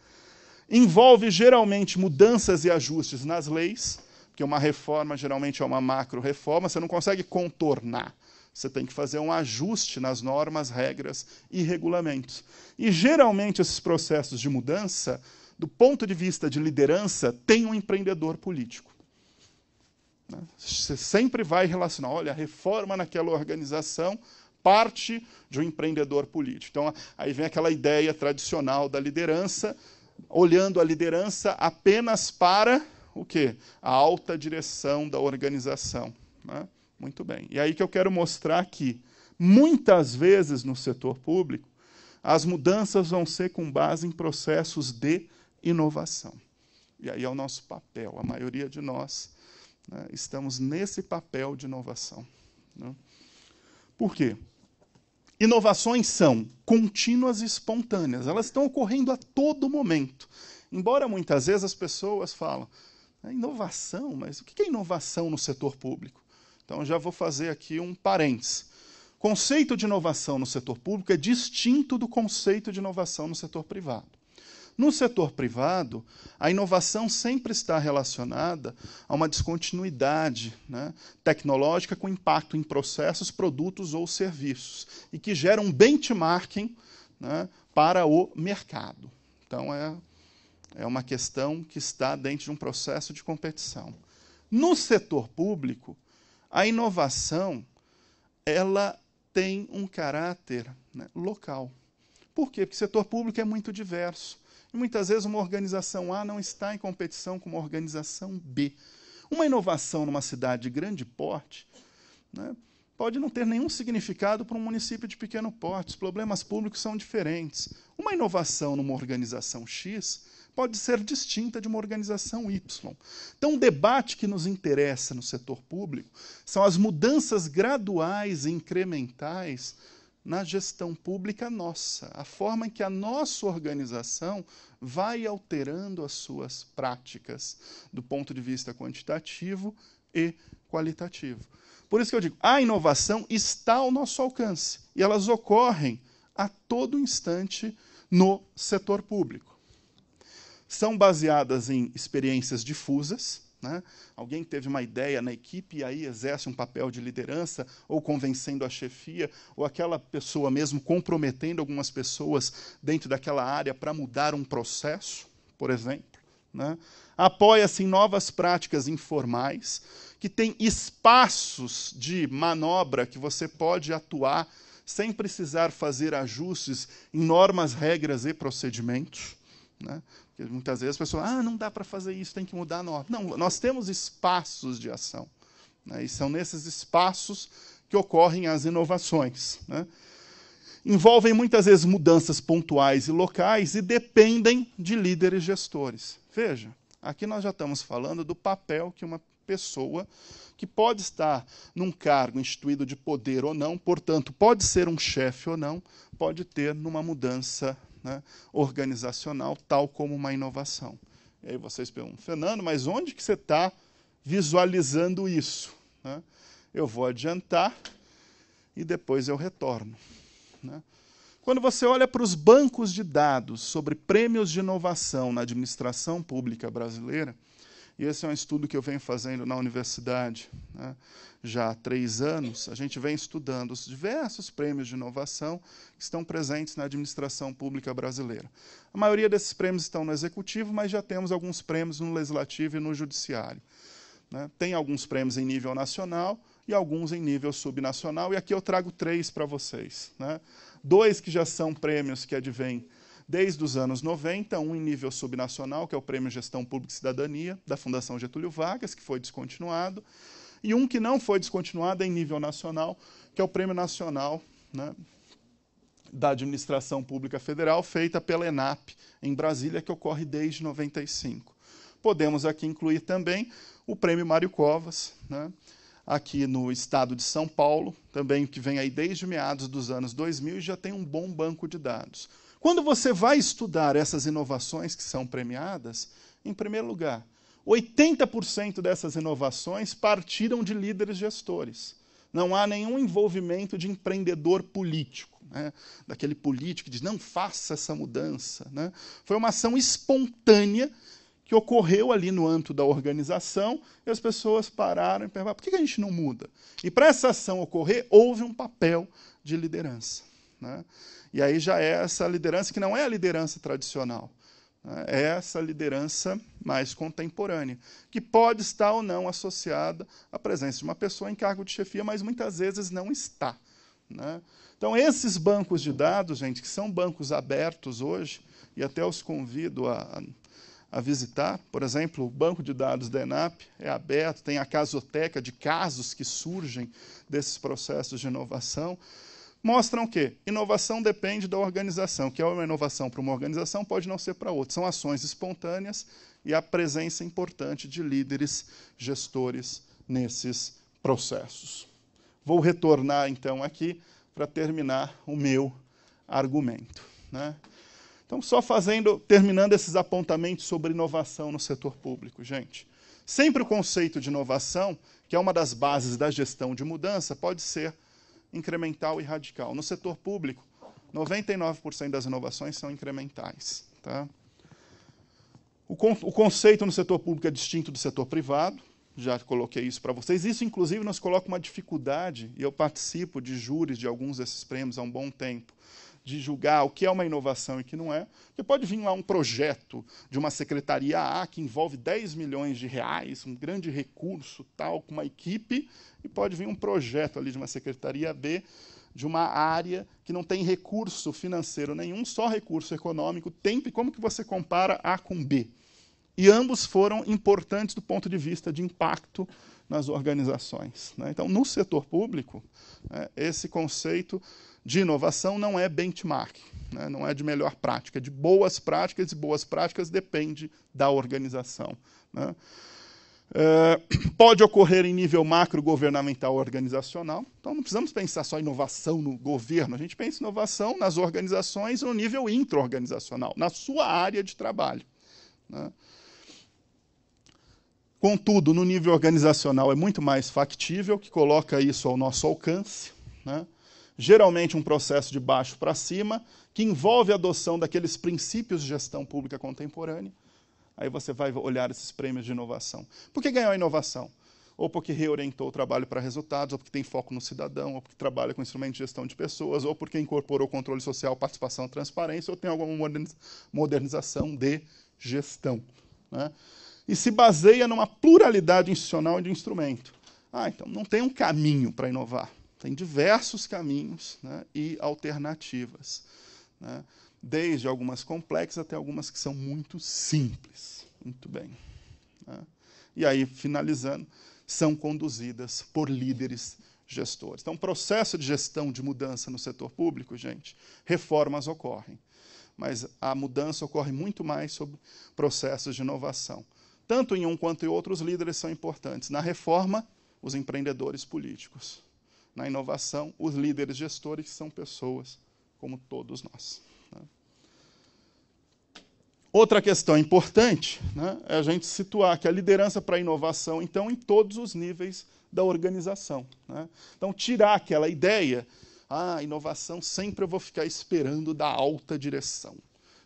[SPEAKER 1] Envolve geralmente mudanças e ajustes nas leis porque uma reforma geralmente é uma macro-reforma, você não consegue contornar. Você tem que fazer um ajuste nas normas, regras e regulamentos. E geralmente esses processos de mudança, do ponto de vista de liderança, tem um empreendedor político. Né? Você sempre vai relacionar, olha, a reforma naquela organização parte de um empreendedor político. Então, aí vem aquela ideia tradicional da liderança, olhando a liderança apenas para o quê? A alta direção da organização. Né? Muito bem. E aí que eu quero mostrar que, muitas vezes no setor público, as mudanças vão ser com base em processos de inovação. E aí é o nosso papel. A maioria de nós né, estamos nesse papel de inovação. Né? Por quê? Inovações são contínuas e espontâneas, elas estão ocorrendo a todo momento. Embora muitas vezes as pessoas falam, é inovação, mas o que é inovação no setor público? Então, já vou fazer aqui um parênteses. O conceito de inovação no setor público é distinto do conceito de inovação no setor privado. No setor privado, a inovação sempre está relacionada a uma descontinuidade né, tecnológica com impacto em processos, produtos ou serviços, e que gera um benchmarking né, para o mercado. Então, é é uma questão que está dentro de um processo de competição. No setor público, a inovação ela tem um caráter né, local. Por quê? Porque o setor público é muito diverso. E muitas vezes uma organização A não está em competição com uma organização B. Uma inovação numa cidade de grande porte né, pode não ter nenhum significado para um município de pequeno porte. Os problemas públicos são diferentes. Uma inovação numa organização X pode ser distinta de uma organização Y. Então, o debate que nos interessa no setor público são as mudanças graduais e incrementais na gestão pública nossa, a forma em que a nossa organização vai alterando as suas práticas do ponto de vista quantitativo e qualitativo. Por isso que eu digo, a inovação está ao nosso alcance e elas ocorrem a todo instante no setor público são baseadas em experiências difusas. Né? Alguém teve uma ideia na equipe e aí exerce um papel de liderança, ou convencendo a chefia, ou aquela pessoa mesmo comprometendo algumas pessoas dentro daquela área para mudar um processo, por exemplo. Né? Apoia-se em novas práticas informais, que têm espaços de manobra que você pode atuar sem precisar fazer ajustes em normas, regras e procedimentos. Né? Porque muitas vezes as pessoas, ah, não dá para fazer isso, tem que mudar a norma. Não, nós temos espaços de ação. Né? E são nesses espaços que ocorrem as inovações. Né? Envolvem muitas vezes mudanças pontuais e locais e dependem de líderes gestores. Veja, aqui nós já estamos falando do papel que uma pessoa que pode estar num cargo instituído de poder ou não, portanto, pode ser um chefe ou não, pode ter numa mudança né, organizacional, tal como uma inovação. E aí vocês perguntam, Fernando, mas onde que você está visualizando isso? Né? Eu vou adiantar e depois eu retorno. Né? Quando você olha para os bancos de dados sobre prêmios de inovação na administração pública brasileira, e esse é um estudo que eu venho fazendo na universidade né? já há três anos. A gente vem estudando os diversos prêmios de inovação que estão presentes na administração pública brasileira. A maioria desses prêmios estão no executivo, mas já temos alguns prêmios no legislativo e no judiciário. Né? Tem alguns prêmios em nível nacional e alguns em nível subnacional, e aqui eu trago três para vocês. Né? Dois que já são prêmios que advêm desde os anos 90, um em nível subnacional, que é o Prêmio Gestão Pública e Cidadania, da Fundação Getúlio Vargas, que foi descontinuado, e um que não foi descontinuado é em nível nacional, que é o Prêmio Nacional né, da Administração Pública Federal, feita pela ENAP, em Brasília, que ocorre desde 95. Podemos aqui incluir também o Prêmio Mário Covas, né, aqui no estado de São Paulo, também que vem aí desde meados dos anos 2000 e já tem um bom banco de dados. Quando você vai estudar essas inovações que são premiadas, em primeiro lugar, 80% dessas inovações partiram de líderes gestores. Não há nenhum envolvimento de empreendedor político, né? daquele político que diz não faça essa mudança. Né? Foi uma ação espontânea que ocorreu ali no âmbito da organização e as pessoas pararam e perguntaram por que a gente não muda? E para essa ação ocorrer, houve um papel de liderança. Né? E aí já é essa liderança que não é a liderança tradicional, né? é essa liderança mais contemporânea, que pode estar ou não associada à presença de uma pessoa em cargo de chefia, mas muitas vezes não está. Né? Então, esses bancos de dados, gente, que são bancos abertos hoje, e até os convido a, a visitar. Por exemplo, o banco de dados da ENAP é aberto, tem a casoteca de casos que surgem desses processos de inovação mostram que inovação depende da organização, que é uma inovação para uma organização pode não ser para outra. São ações espontâneas e a presença importante de líderes, gestores nesses processos. Vou retornar então aqui para terminar o meu argumento. Né? Então, só fazendo, terminando esses apontamentos sobre inovação no setor público, gente. Sempre o conceito de inovação, que é uma das bases da gestão de mudança, pode ser incremental e radical. No setor público, 99% das inovações são incrementais. Tá? O, con o conceito no setor público é distinto do setor privado, já coloquei isso para vocês. Isso, inclusive, nos coloca uma dificuldade, e eu participo de júris de alguns desses prêmios há um bom tempo, de julgar o que é uma inovação e o que não é, porque pode vir lá um projeto de uma secretaria A que envolve 10 milhões de reais, um grande recurso tal, com uma equipe, e pode vir um projeto ali de uma secretaria B de uma área que não tem recurso financeiro nenhum, só recurso econômico, tempo, e como que você compara A com B? E ambos foram importantes do ponto de vista de impacto nas organizações. Né? Então, no setor público, né, esse conceito de inovação não é benchmark, né? não é de melhor prática, é de boas práticas, e boas práticas depende da organização. Né? É, pode ocorrer em nível macro governamental organizacional. Então, não precisamos pensar só inovação no governo, a gente pensa inovação nas organizações no nível intra-organizacional, na sua área de trabalho. Né? Contudo, no nível organizacional é muito mais factível, que coloca isso ao nosso alcance. Né? geralmente um processo de baixo para cima, que envolve a adoção daqueles princípios de gestão pública contemporânea. Aí você vai olhar esses prêmios de inovação. Por que ganhou a inovação? Ou porque reorientou o trabalho para resultados, ou porque tem foco no cidadão, ou porque trabalha com instrumento de gestão de pessoas, ou porque incorporou controle social, participação, transparência, ou tem alguma modernização de gestão. Né? E se baseia numa pluralidade institucional de instrumento. Ah, então não tem um caminho para inovar. Tem diversos caminhos né, e alternativas, né, desde algumas complexas até algumas que são muito simples. Muito bem. Né. E aí, finalizando, são conduzidas por líderes gestores. Então, processo de gestão de mudança no setor público, gente, reformas ocorrem, mas a mudança ocorre muito mais sob processos de inovação. Tanto em um quanto em outros os líderes são importantes. Na reforma, os empreendedores políticos na inovação, os líderes gestores são pessoas como todos nós. Né? Outra questão importante né, é a gente situar que a liderança para a inovação, então, em todos os níveis da organização. Né? Então, tirar aquela ideia, ah, inovação sempre eu vou ficar esperando da alta direção,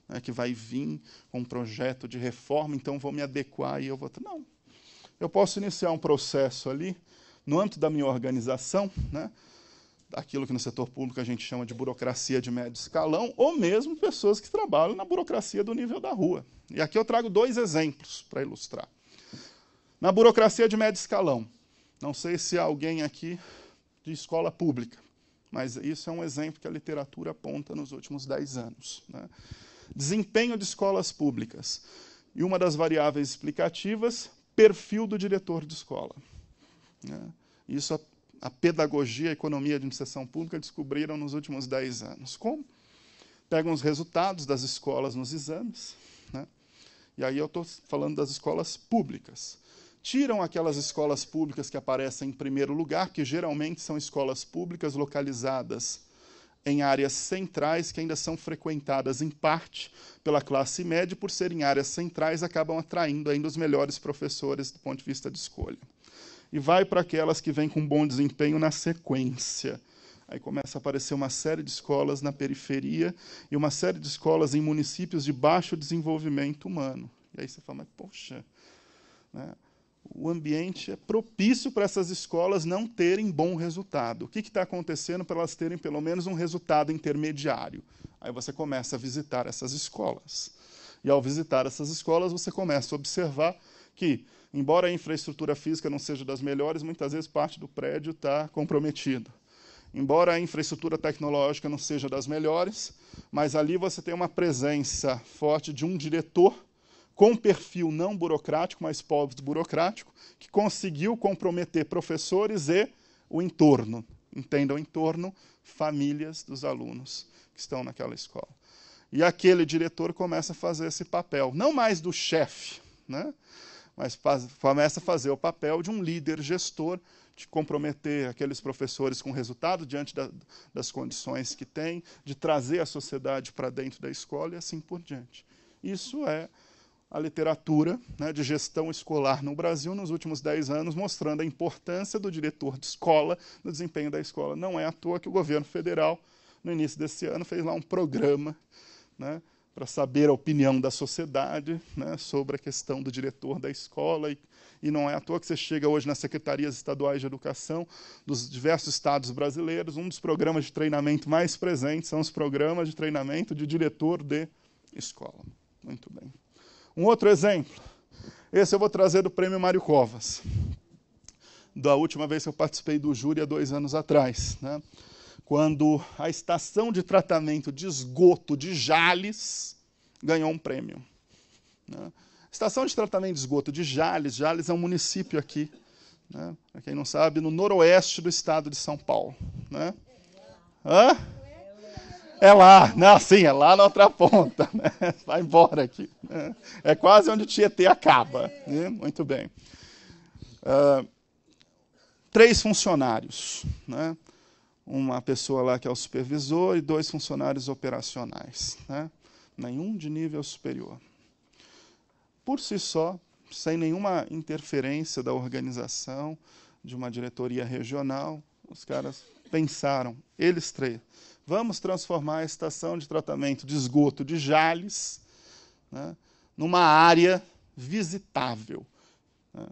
[SPEAKER 1] né, que vai vir com um projeto de reforma, então vou me adequar e eu vou. Não. Eu posso iniciar um processo ali no âmbito da minha organização, né, daquilo que no setor público a gente chama de burocracia de médio escalão, ou mesmo pessoas que trabalham na burocracia do nível da rua. E aqui eu trago dois exemplos para ilustrar. Na burocracia de médio escalão, não sei se há alguém aqui de escola pública, mas isso é um exemplo que a literatura aponta nos últimos dez anos. Né? Desempenho de escolas públicas. E uma das variáveis explicativas, perfil do diretor de escola. Né? Isso a, a pedagogia, a economia e a administração pública descobriram nos últimos 10 anos. Como? Pegam os resultados das escolas nos exames, né? e aí eu estou falando das escolas públicas. Tiram aquelas escolas públicas que aparecem em primeiro lugar, que geralmente são escolas públicas localizadas em áreas centrais que ainda são frequentadas em parte pela classe média, por serem áreas centrais, acabam atraindo ainda os melhores professores do ponto de vista de escolha e vai para aquelas que vêm com bom desempenho na sequência. Aí começa a aparecer uma série de escolas na periferia e uma série de escolas em municípios de baixo desenvolvimento humano. E aí você fala, mas poxa, né? o ambiente é propício para essas escolas não terem bom resultado. O que está acontecendo para elas terem pelo menos um resultado intermediário? Aí você começa a visitar essas escolas. E ao visitar essas escolas, você começa a observar que embora a infraestrutura física não seja das melhores, muitas vezes parte do prédio está comprometida. Embora a infraestrutura tecnológica não seja das melhores, mas ali você tem uma presença forte de um diretor com perfil não burocrático, mas pobre burocrático que conseguiu comprometer professores e o entorno. Entenda o entorno, famílias dos alunos que estão naquela escola. E aquele diretor começa a fazer esse papel, não mais do chefe, né? mas faz, começa a fazer o papel de um líder gestor, de comprometer aqueles professores com resultado diante da, das condições que tem, de trazer a sociedade para dentro da escola e assim por diante. Isso é a literatura né, de gestão escolar no Brasil nos últimos 10 anos, mostrando a importância do diretor de escola no desempenho da escola. Não é à toa que o governo federal, no início desse ano, fez lá um programa né, para saber a opinião da sociedade né, sobre a questão do diretor da escola. E, e, não é à toa que você chega hoje nas secretarias estaduais de educação dos diversos estados brasileiros. Um dos programas de treinamento mais presentes são os programas de treinamento de diretor de escola. Muito bem. Um outro exemplo. Esse eu vou trazer do prêmio Mário Covas. Da última vez que eu participei do júri, há dois anos atrás. Né? quando a estação de tratamento de esgoto de Jales ganhou um prêmio. Né? Estação de tratamento de esgoto de Jales, Jales é um município aqui, né? para quem não sabe, no noroeste do estado de São Paulo. Né? Hã? É lá, não, né? sim, é lá na outra ponta. Né? Vai embora aqui. Né? É quase onde o Tietê acaba. Né? Muito bem. Uh, três funcionários, né? uma pessoa lá que é o supervisor e dois funcionários operacionais, né? nenhum de nível superior. Por si só, sem nenhuma interferência da organização, de uma diretoria regional, os caras pensaram, eles três, vamos transformar a estação de tratamento de esgoto de Jales né, numa área visitável. Né?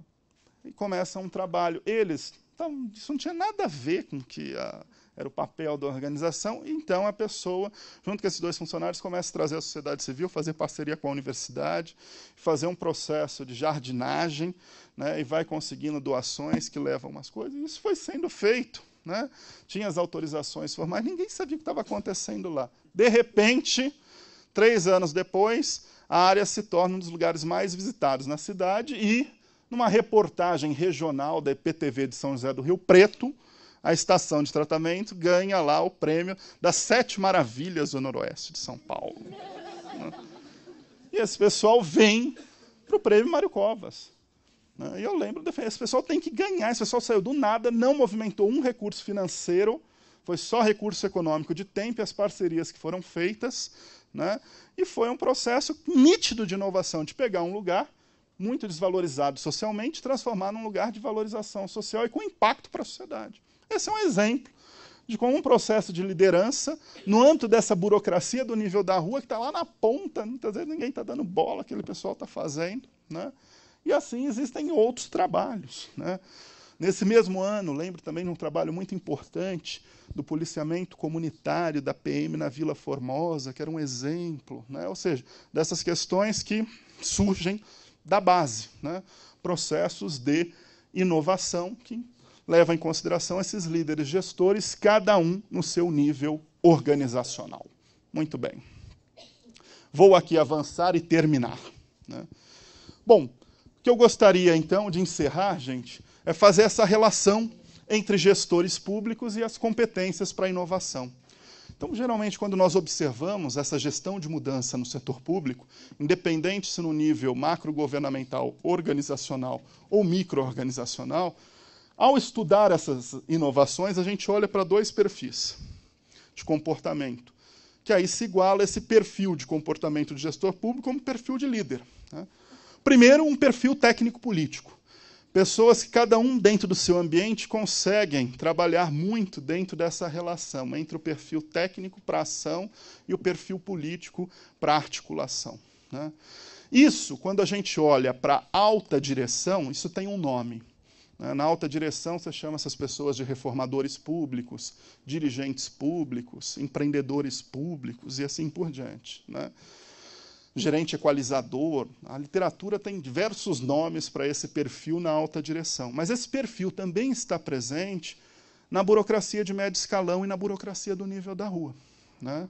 [SPEAKER 1] E começa um trabalho. Eles, então, isso não tinha nada a ver com que a era o papel da organização. Então a pessoa, junto com esses dois funcionários, começa a trazer a sociedade civil, fazer parceria com a universidade, fazer um processo de jardinagem, né, e vai conseguindo doações que levam umas coisas. E isso foi sendo feito. Né? Tinha as autorizações formais, ninguém sabia o que estava acontecendo lá. De repente, três anos depois, a área se torna um dos lugares mais visitados na cidade e, numa reportagem regional da IPTV de São José do Rio Preto, a estação de tratamento ganha lá o prêmio das Sete Maravilhas do Noroeste de São Paulo. E esse pessoal vem para o prêmio Mário Covas. Né? E eu lembro, esse pessoal tem que ganhar, esse pessoal saiu do nada, não movimentou um recurso financeiro, foi só recurso econômico de tempo e as parcerias que foram feitas. Né? E foi um processo nítido de inovação, de pegar um lugar muito desvalorizado socialmente, transformar num lugar de valorização social e com impacto para a sociedade. Esse é um exemplo de como um processo de liderança, no âmbito dessa burocracia do nível da rua, que está lá na ponta, muitas vezes ninguém está dando bola, aquele pessoal está fazendo. Né? E assim existem outros trabalhos. Né? Nesse mesmo ano, lembro também de um trabalho muito importante do policiamento comunitário da PM na Vila Formosa, que era um exemplo, né? ou seja, dessas questões que surgem da base, né? processos de inovação que leva em consideração esses líderes gestores, cada um no seu nível organizacional. Muito bem. Vou aqui avançar e terminar. Né? Bom, o que eu gostaria então de encerrar, gente, é fazer essa relação entre gestores públicos e as competências para a inovação. Então, geralmente, quando nós observamos essa gestão de mudança no setor público, independente se no nível macro-governamental, organizacional ou micro-organizacional, ao estudar essas inovações, a gente olha para dois perfis de comportamento, que aí se iguala esse perfil de comportamento de gestor público como perfil de líder. Né? Primeiro, um perfil técnico-político. Pessoas que cada um dentro do seu ambiente conseguem trabalhar muito dentro dessa relação entre o perfil técnico para ação e o perfil político para articulação. Né? Isso, quando a gente olha para alta direção, isso tem um nome. Né? Na alta direção, você chama essas pessoas de reformadores públicos, dirigentes públicos, empreendedores públicos e assim por diante. Né? Gerente equalizador. A literatura tem diversos nomes para esse perfil na alta direção. Mas esse perfil também está presente na burocracia de médio escalão e na burocracia do nível da rua. Né?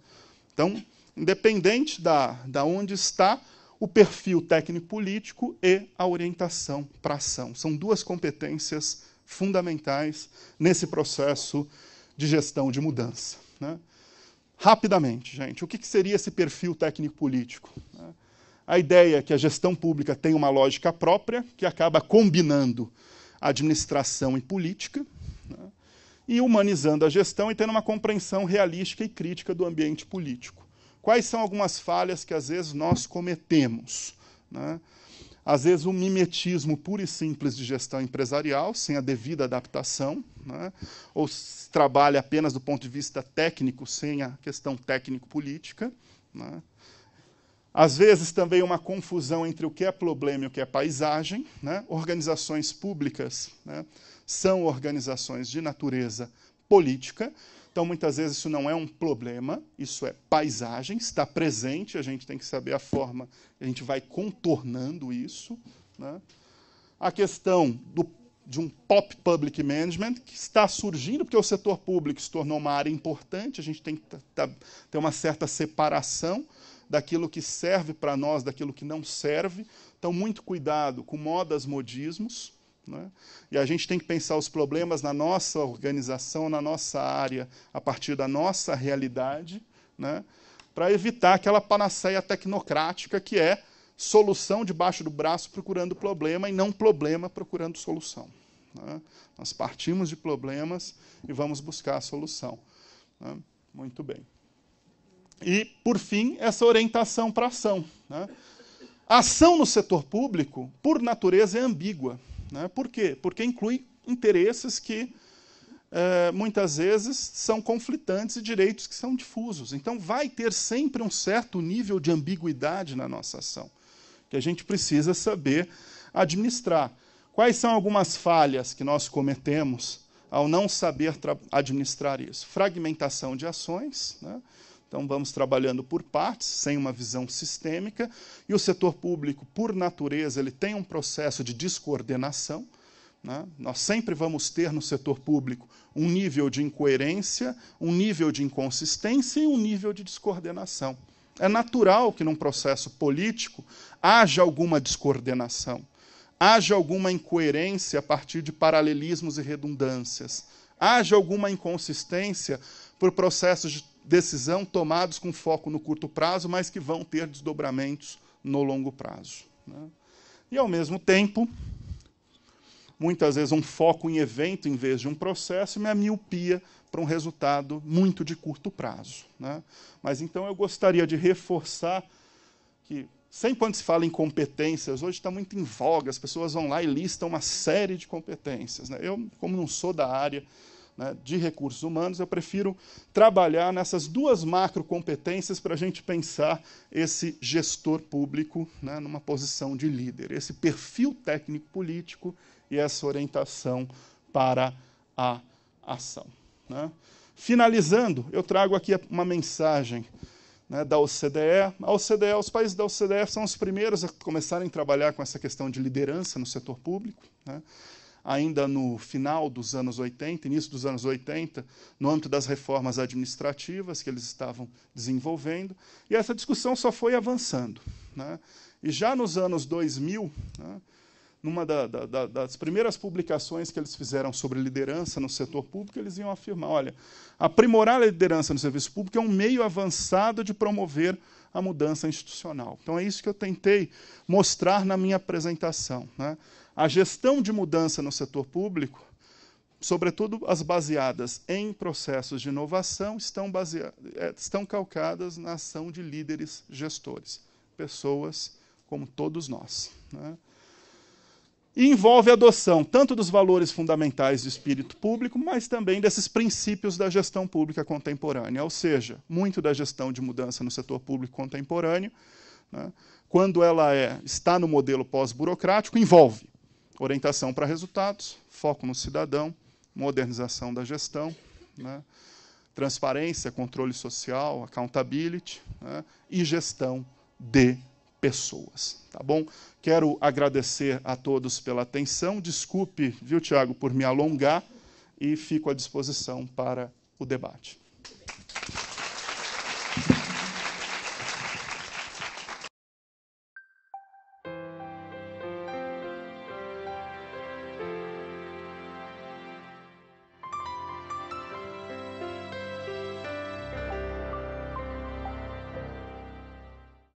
[SPEAKER 1] Então, independente da, da onde está, o perfil técnico-político e a orientação para a ação. São duas competências fundamentais nesse processo de gestão de mudança. Né? Rapidamente, gente, o que seria esse perfil técnico-político? Né? A ideia é que a gestão pública tem uma lógica própria, que acaba combinando administração e política, né? e humanizando a gestão e tendo uma compreensão realística e crítica do ambiente político. Quais são algumas falhas que às vezes nós cometemos? Né? Às vezes, um mimetismo puro e simples de gestão empresarial, sem a devida adaptação, né? ou trabalha apenas do ponto de vista técnico, sem a questão técnico-política. Né? Às vezes também uma confusão entre o que é problema e o que é paisagem. Né? Organizações públicas né? são organizações de natureza política, então, muitas vezes, isso não é um problema, isso é paisagem, está presente, a gente tem que saber a forma, a gente vai contornando isso. Né? A questão do, de um pop public management, que está surgindo porque o setor público se tornou uma área importante, a gente tem que tá, ter uma certa separação daquilo que serve para nós, daquilo que não serve. Então, muito cuidado com modas, modismos. Né? E a gente tem que pensar os problemas na nossa organização, na nossa área, a partir da nossa realidade, né? para evitar aquela panaceia tecnocrática que é solução debaixo do braço procurando problema e não problema procurando solução. Né? Nós partimos de problemas e vamos buscar a solução. Né? Muito bem. E, por fim, essa orientação para ação. Né? A ação no setor público, por natureza, é ambígua. Né? Por quê? Porque inclui interesses que é, muitas vezes são conflitantes e direitos que são difusos. Então, vai ter sempre um certo nível de ambiguidade na nossa ação, que a gente precisa saber administrar. Quais são algumas falhas que nós cometemos ao não saber administrar isso? Fragmentação de ações. Né? Então, vamos trabalhando por partes, sem uma visão sistêmica, e o setor público, por natureza, ele tem um processo de descoordenação. Né? Nós sempre vamos ter no setor público um nível de incoerência, um nível de inconsistência e um nível de descoordenação. É natural que num processo político haja alguma descoordenação, haja alguma incoerência a partir de paralelismos e redundâncias, haja alguma inconsistência por processos de decisão tomados com foco no curto prazo, mas que vão ter desdobramentos no longo prazo. Né? E, ao mesmo tempo, muitas vezes um foco em evento em vez de um processo me minha miopia para um resultado muito de curto prazo. Né? Mas então eu gostaria de reforçar que sempre quando se fala em competências, hoje está muito em voga, as pessoas vão lá e listam uma série de competências. Né? Eu, como não sou da área, né, de recursos humanos, eu prefiro trabalhar nessas duas macro competências para a gente pensar esse gestor público né, numa posição de líder, esse perfil técnico-político e essa orientação para a ação. Né. Finalizando, eu trago aqui uma mensagem né, da OCDE. A OCDE. Os países da OCDE são os primeiros a começarem a trabalhar com essa questão de liderança no setor público. Né ainda no final dos anos 80, início dos anos 80, no âmbito das reformas administrativas que eles estavam desenvolvendo, e essa discussão só foi avançando. Né? E já nos anos 2000, né, numa da, da, das primeiras publicações que eles fizeram sobre liderança no setor público, eles iam afirmar: olha, aprimorar a liderança no serviço público é um meio avançado de promover a mudança institucional. Então é isso que eu tentei mostrar na minha apresentação. Né? a gestão de mudança no setor público, sobretudo as baseadas em processos de inovação, estão, baseadas, é, estão calcadas na ação de líderes gestores, pessoas como todos nós. Né? E envolve a adoção tanto dos valores fundamentais do espírito público, mas também desses princípios da gestão pública contemporânea. Ou seja, muito da gestão de mudança no setor público contemporâneo, né, quando ela é, está no modelo pós-burocrático, envolve orientação para resultados, foco no cidadão, modernização da gestão, né? transparência, controle social, accountability né? e gestão de pessoas. Tá bom? Quero agradecer a todos pela atenção. Desculpe, viu, Tiago, por me alongar e fico à disposição para o debate.